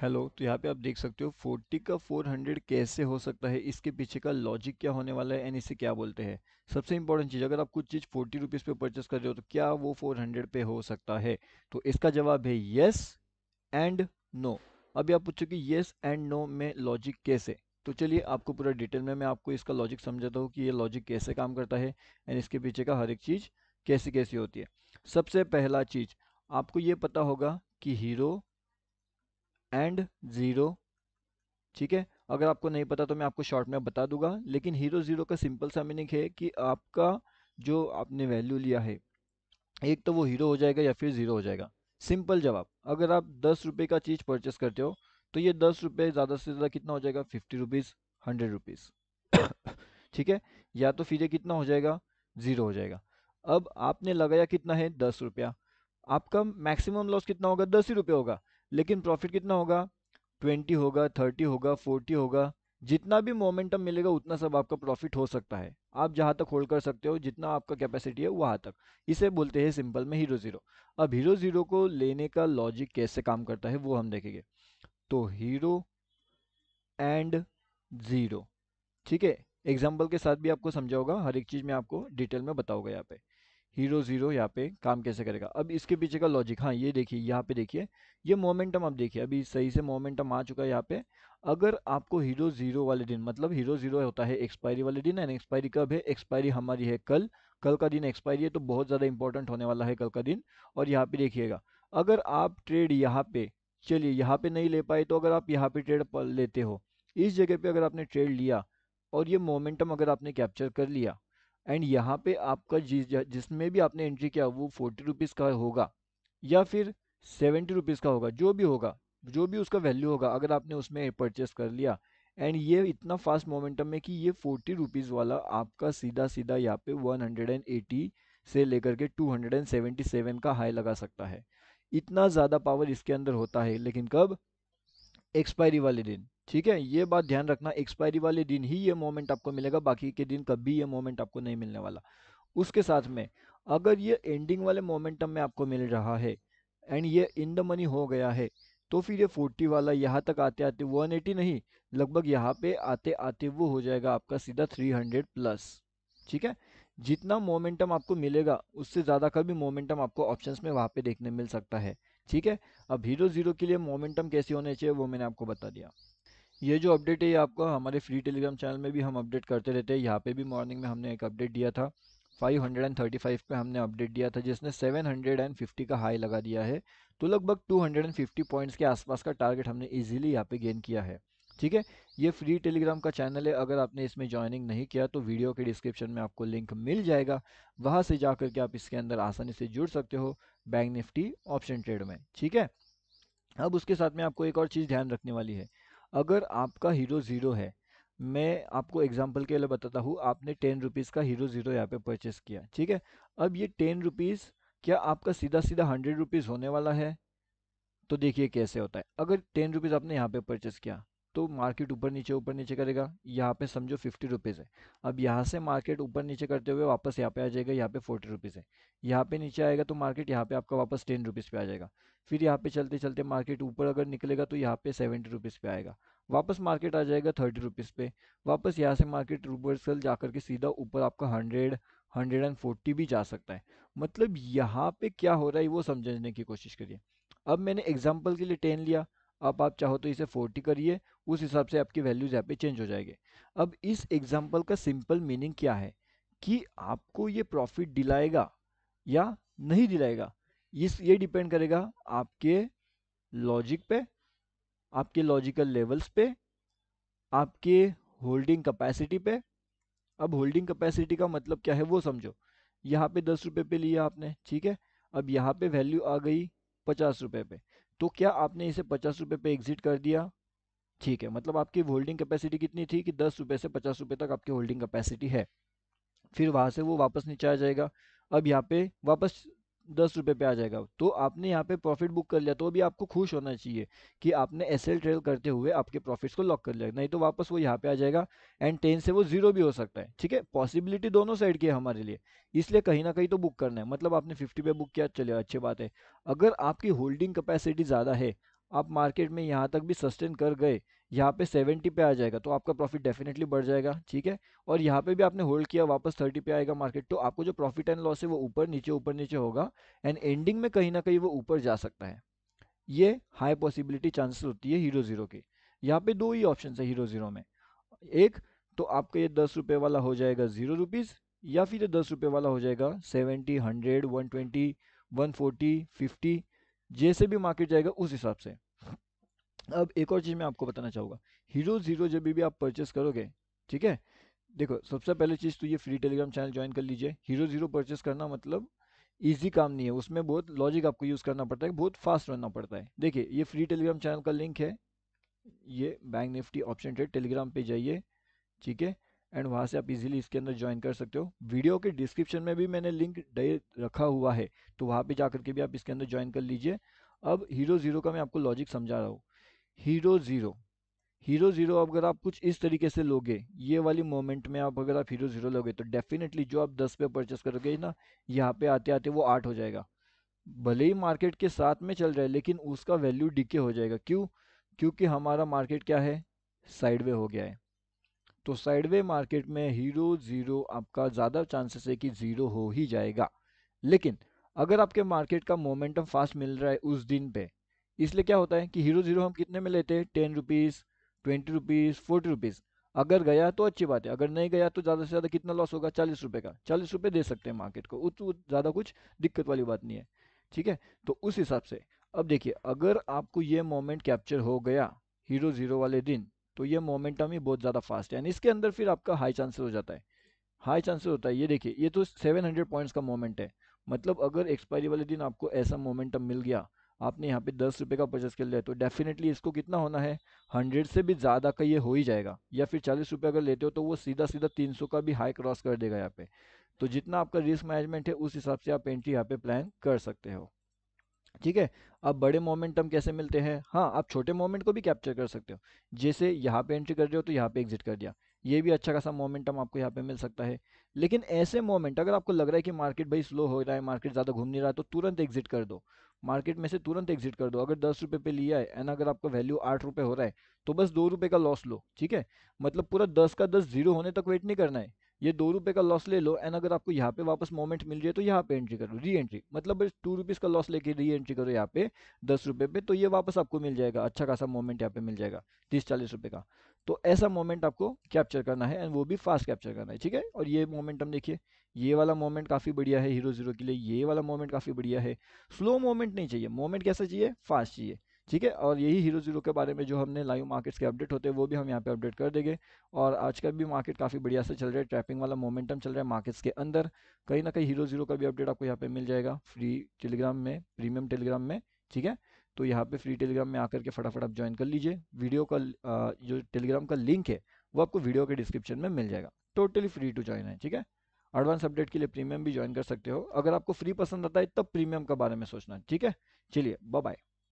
hello तो यहाँ पे आप देख सकते हो 40 का 400 कैसे हो सकता है इसके पीछे का लॉजिक क्या होने वाला है एंड इसे क्या बोलते हैं सबसे इंपॉर्टेंट चीज़ अगर आप कुछ चीज़ फोर्टी रुपीज़ पे परचेस कर रहे हो तो क्या वो 400 पे हो सकता है तो इसका जवाब है येस एंड नो अभी आप पूछो कि येस एंड नो में लॉजिक कैसे तो चलिए आपको पूरा डिटेल में मैं आपको इसका लॉजिक समझाता हूँ कि ये लॉजिक कैसे काम करता है एंड इसके पीछे का हर एक चीज़ कैसी कैसी होती है सबसे पहला चीज़ आपको ये पता होगा कि हीरो एंड ज़ीरो ठीक है अगर आपको नहीं पता तो मैं आपको शॉर्ट में बता दूंगा लेकिन हीरो ज़ीरो का सिंपल सा मीनिंग है कि आपका जो आपने वैल्यू लिया है एक तो वो हीरो हो जाएगा या फिर ज़ीरो हो जाएगा सिंपल जवाब अगर आप दस रुपये का चीज़ परचेस करते हो तो ये दस रुपये ज़्यादा से ज़्यादा कितना हो जाएगा फिफ्टी रुपीज़ हंड्रेड रुपीज़ ठीक है या तो फिर ये कितना हो जाएगा ज़ीरो हो जाएगा अब आपने लगाया कितना है दस रुपया आपका मैक्सिमम लॉस कितना होगा दस ही रुपये होगा लेकिन प्रॉफिट कितना होगा ट्वेंटी होगा थर्टी होगा फोर्टी होगा जितना भी मोमेंटम मिलेगा उतना सब आपका प्रॉफिट हो सकता है आप जहाँ तक होल्ड कर सकते हो जितना आपका कैपेसिटी है वहाँ तक इसे बोलते हैं सिंपल में हीरो ज़ीरो अब हीरो ज़ीरो को लेने का लॉजिक कैसे काम करता है वो हम देखेंगे तो हीरो एंड ज़ीरो ठीक है एग्जाम्पल के साथ भी आपको समझा होगा हर एक चीज़ में आपको डिटेल में बताओगे यहाँ पे हीरो ज़ीरो यहाँ पे काम कैसे करेगा अब इसके पीछे का लॉजिक हाँ ये देखिए यहाँ पे देखिए ये मोमेंटम आप देखिए अभी सही से मोमेंटम आ चुका है यहाँ पे अगर आपको हीरो ज़ीरो वाले दिन मतलब हीरो ज़ीरो होता है एक्सपायरी वाले दिन एंड एक्सपायरी कब है एक्सपायरी हमारी है कल कल का दिन एक्सपायरी है तो बहुत ज़्यादा इंपॉर्टेंट होने वाला है कल का दिन और यहाँ पर देखिएगा अगर आप ट्रेड यहाँ पर चलिए यहाँ पर नहीं ले पाए तो अगर आप यहाँ पर ट्रेड लेते हो इस जगह पर अगर आपने ट्रेड लिया और ये मोमेंटम अगर आपने कैप्चर कर लिया एंड यहाँ पे आपका जिस जिसमें भी आपने एंट्री किया वो फोर्टी रुपीज़ का होगा या फिर सेवेंटी रुपीज़ का होगा जो भी होगा जो भी उसका वैल्यू होगा अगर आपने उसमें परचेस कर लिया एंड ये इतना फास्ट मोमेंटम में कि ये फोर्टी रुपीज़ वाला आपका सीधा सीधा यहाँ पे वन हंड्रेड एंड एटी से लेकर के two hundred and seventy seven का हाई लगा सकता है इतना ज़्यादा पावर इसके अंदर होता है लेकिन कब एक्सपायरी वाले दिन ठीक है ये बात ध्यान रखना एक्सपायरी वाले दिन ही ये मोमेंट आपको मिलेगा बाकी के दिन कभी ये मोमेंट आपको नहीं मिलने वाला उसके साथ में अगर ये एंडिंग वाले मोमेंटम में आपको मिल रहा है एंड ये इन द मनी हो गया है तो फिर ये फोर्टी वाला यहाँ तक आते आते वन एटी नहीं लगभग यहाँ पे आते आते वो हो जाएगा आपका सीधा थ्री हंड्रेड प्लस ठीक है जितना मोमेंटम आपको मिलेगा उससे ज़्यादा का भी मोमेंटम आपको ऑप्शंस में वहाँ पे देखने मिल सकता है ठीक है अब हीरो ज़ीरो के लिए मोमेंटम कैसे होने चाहिए वो मैंने आपको बता दिया ये जो अपडेट है ये आपको हमारे फ्री टेलीग्राम चैनल में भी हम अपडेट करते रहते हैं यहाँ पे भी मॉर्निंग में हमने एक अपडेट दिया था 535 पे हमने अपडेट दिया था जिसने 750 का हाई लगा दिया है तो लगभग 250 पॉइंट्स के आसपास का टारगेट हमने इजीली यहाँ पे गेन किया है ठीक है ये फ्री टेलीग्राम का चैनल है अगर आपने इसमें ज्वाइनिंग नहीं किया तो वीडियो के डिस्क्रिप्शन में आपको लिंक मिल जाएगा वहाँ से जा के आप इसके अंदर आसानी से जुड़ सकते हो बैंक निफ्टी ऑप्शन ट्रेड में ठीक है अब उसके साथ में आपको एक और चीज़ ध्यान रखने वाली है अगर आपका हीरो ज़ीरो है मैं आपको एग्जांपल के लिए बताता हूँ आपने टेन रुपीज़ का हीरो ज़ीरो यहाँ पे परचेस किया ठीक है अब ये टेन रुपीज़ क्या आपका सीधा सीधा हंड्रेड रुपीज़ होने वाला है तो देखिए कैसे होता है अगर टेन रुपीज़ आपने यहाँ पे परचेस किया तो मार्केट ऊपर नीचे ऊपर नीचे करेगा यहाँ पे समझो फिफ्टी रुपीज़ है अब यहाँ से मार्केट ऊपर नीचे करते हुए वापस यहाँ पे आ जाएगा यहाँ पे फोर्टी रुपीज़ है यहाँ पे नीचे आएगा तो मार्केट यहाँ पे आपका वापस टेन रुपीज़ पे आ जाएगा फिर यहाँ पे चलते चलते मार्केट ऊपर अगर निकलेगा तो यहाँ पे सेवेंटी रुपीज़ पे आएगा वापस मार्केट आ जाएगा थर्टी रुपीज़ पे वापस यहाँ से मार्केट रिवर्सल जा के सीधा ऊपर आपका हंड्रेड हंड्रेड एंड फोर्टी भी जा सकता है मतलब यहाँ पे क्या हो रहा है वो समझने की कोशिश करिए अब मैंने एग्जाम्पल के लिए टेन लिया अब आप चाहो तो इसे 40 करिए उस हिसाब से आपकी वैल्यूज यहाँ पे चेंज हो जाएंगे अब इस एग्जाम्पल का सिंपल मीनिंग क्या है कि आपको ये प्रॉफिट दिलाएगा या नहीं दिलाएगा इस ये डिपेंड करेगा आपके लॉजिक पे आपके लॉजिकल लेवल्स पे आपके होल्डिंग कैपेसिटी पे अब होल्डिंग कैपेसिटी का मतलब क्या है वो समझो यहाँ पे दस रुपये पे लिया आपने ठीक है अब यहाँ पे वैल्यू आ गई पचास रुपये पे तो क्या आपने इसे पचास रुपये पे एग्जिट कर दिया ठीक है मतलब आपकी होल्डिंग कैपेसिटी कितनी थी कि दस रुपये से पचास रुपये तक आपकी होल्डिंग कैपेसिटी है फिर वहाँ से वो वापस नीचे आ जाएगा अब यहाँ पे वापस दस रुपये पे आ जाएगा तो आपने यहाँ पे प्रॉफिट बुक कर लिया तो अभी आपको खुश होना चाहिए कि आपने एस एल ट्रेल करते हुए आपके प्रॉफिट्स को लॉक कर लिया नहीं तो वापस वो यहाँ पे आ जाएगा एंड टेन से वो जीरो भी हो सकता है ठीक है पॉसिबिलिटी दोनों साइड की है हमारे लिए इसलिए कहीं ना कहीं तो बुक करना है मतलब आपने फिफ्टी पे बुक किया चले अच्छी बात है अगर आपकी होल्डिंग कैपेसिटी ज़्यादा है आप मार्केट में यहाँ तक भी सस्टेन कर गए यहाँ पे 70 पे आ जाएगा तो आपका प्रॉफिट डेफिनेटली बढ़ जाएगा ठीक है और यहाँ पे भी आपने होल्ड किया वापस 30 पे आएगा मार्केट तो आपको जो प्रॉफिट एंड लॉस है वो ऊपर नीचे ऊपर नीचे होगा एंड एंडिंग में कहीं ना कहीं वो ऊपर जा सकता है ये हाई पॉसिबिलिटी चांसेस होती है हीरो ज़ीरो की यहाँ पे दो ही ऑप्शन है हीरो ज़ीरो में एक तो आपका ये दस रुपये वाला हो जाएगा ज़ीरो रुपीज़ या फिर ये दस रुपये वाला हो जाएगा seventy hundred one twenty one forty fifty जैसे भी मार्केट जाएगा उस हिसाब से अब एक और चीज़ मैं आपको बताना चाहूँगा हीरो ज़ीरो जब भी आप परचेस करोगे ठीक है देखो सबसे पहले चीज़ तो ये फ्री टेलीग्राम चैनल ज्वाइन कर लीजिए हीरो ज़ीरो परचेस करना मतलब ईजी काम नहीं है उसमें बहुत लॉजिक आपको यूज़ करना पड़ता है बहुत फास्ट रहना पड़ता है देखिए ये फ्री टेलीग्राम चैनल का लिंक है ये bank Nifty option trade Telegram पे जाइए ठीक है एंड वहाँ से आप इजीली इसके अंदर ज्वाइन कर सकते हो वीडियो के डिस्क्रिप्शन में भी मैंने लिंक डे रखा हुआ है तो वहाँ पे जाकर के भी आप इसके अंदर ज्वाइन कर लीजिए अब हीरो ज़ीरो का मैं आपको लॉजिक समझा रहा हूँ हीरो ज़ीरो हीरो ज़ीरो अगर आप कुछ इस तरीके से लोगे ये वाली मोमेंट में आप अगर आप हीरो ज़ीरो लोगे तो डेफिनेटली जो आप दस पे परचेस करोगे ना यहाँ पे आते आते वो आठ हो जाएगा भले ही मार्केट के साथ में चल रहा है लेकिन उसका वैल्यू डिके हो जाएगा क्यों क्योंकि हमारा मार्केट क्या है साइडवे हो गया है तो साइडवे मार्केट में हीरो ज़ीरो आपका ज़्यादा चांसेस है कि ज़ीरो हो ही जाएगा लेकिन अगर आपके मार्केट का मोमेंटम फास्ट मिल रहा है उस दिन पे इसलिए क्या होता है कि हीरो ज़ीरो हम कितने में लेते हैं ten rupees twenty rupees forty rupees अगर गया तो अच्छी बात है अगर नहीं गया तो ज़्यादा से ज़्यादा कितना लॉस होगा चालीस रुपये का चालीस रुपये दे सकते हैं मार्केट को उस ज़्यादा कुछ दिक्कत वाली बात नहीं है ठीक है तो उस हिसाब से अब देखिए अगर आपको ये मोमेंट कैप्चर हो गया हीरो ज़ीरो वाले दिन तो ये मोमेंटम ही बहुत ज़्यादा फास्ट है यानी इसके अंदर फिर आपका हाई चांसेस हो जाता है हाई चांसेस होता है ये देखिए ये तो 700 पॉइंट्स का मोमेंट है मतलब अगर एक्सपायरी वाले दिन आपको ऐसा मोमेंटम मिल गया आपने यहाँ पे दस रुपये का परचेस कर लिया तो डेफिनेटली इसको कितना होना है हंड्रेड से भी ज़्यादा का ये हो ही जाएगा या फिर चालीस रुपये अगर लेते हो तो वो सीधा सीधा तीन सौ का भी हाई क्रॉस कर देगा यहाँ पे तो जितना आपका रिस्क मैनेजमेंट है उस हिसाब से आप एंट्री यहाँ पे प्लान कर सकते हो ठीक है अब बड़े मोमेंट हम कैसे मिलते हैं हाँ आप छोटे मोमेंट को भी कैप्चर कर सकते हो जैसे यहाँ पे एंट्री कर रहे हो तो यहाँ पे एग्जिट कर दिया ये भी अच्छा खासा मोमेंटम आपको यहाँ पे मिल सकता है लेकिन ऐसे मोमेंट अगर आपको लग रहा है कि मार्केट भाई स्लो हो रहा है मार्केट ज़्यादा घूम नहीं रहा है तो तुरंत एग्जिट कर दो मार्केट में से तुरंत एग्जिट कर दो अगर दस रुपये पे लिया है एंड अगर आपका वैल्यू आठ रुपये हो रहा है तो बस दो रुपये का लॉस लो ठीक है मतलब पूरा दस का दस जीरो होने तक वेट नहीं करना है ये दो रुपये का लॉस ले लो एंड अगर आपको यहाँ पे वापस मोमेंट मिल जाए तो यहाँ पे एंट्री करो री एंट्री मतलब बस टू रुपीज़ का लॉस लेके री एंट्री करो यहाँ पे दस रुपये पे तो ये वापस आपको मिल जाएगा अच्छा खासा मोमेंट यहाँ पे मिल जाएगा तीस चालीस रुपये का तो ऐसा मोमेंट आपको कैप्चर करना है एंड वो भी फास्ट कैप्चर करना है ठीक है और ये मोमेंट हम देखिए ये वाला मोमेंट काफ़ी बढ़िया है हीरो जीरो के लिए ये वाला मोमेंट काफ़ी बढ़िया है स्लो मोमेंट नहीं चाहिए मोमेंट कैसा चाहिए फास्ट चाहिए ठीक है और यही हीरो ज़ीरो के बारे में जो हमने लाइव मार्केट्स के अपडेट होते हैं वो भी हम यहाँ पे अपडेट कर देंगे और आज का भी मार्केट काफ़ी बढ़िया से चल रहा है ट्रैपिंग वाला मोमेंटम चल रहा है मार्केट्स के अंदर कहीं ना कहीं हीरो ज़ीरो का भी अपडेट आपको यहाँ पे मिल जाएगा फ्री टेलीग्राम में प्रीमियम टेलीग्राम में ठीक है तो यहाँ पर फ्री टेलीग्राम में आकर के फटाफट आप ज्वाइन कर लीजिए वीडियो का जो टेलीग्राम का लिंक है वो आपको वीडियो के डिस्क्रिप्शन में मिल जाएगा टोटली फ्री टू ज्वाइन है ठीक है एडवांस अपडेट के लिए प्रीमियम भी ज्वाइन कर सकते हो अगर आपको फ्री पसंद आता है तब प्रीमियम के बारे में सोचना ठीक है चलिए बाय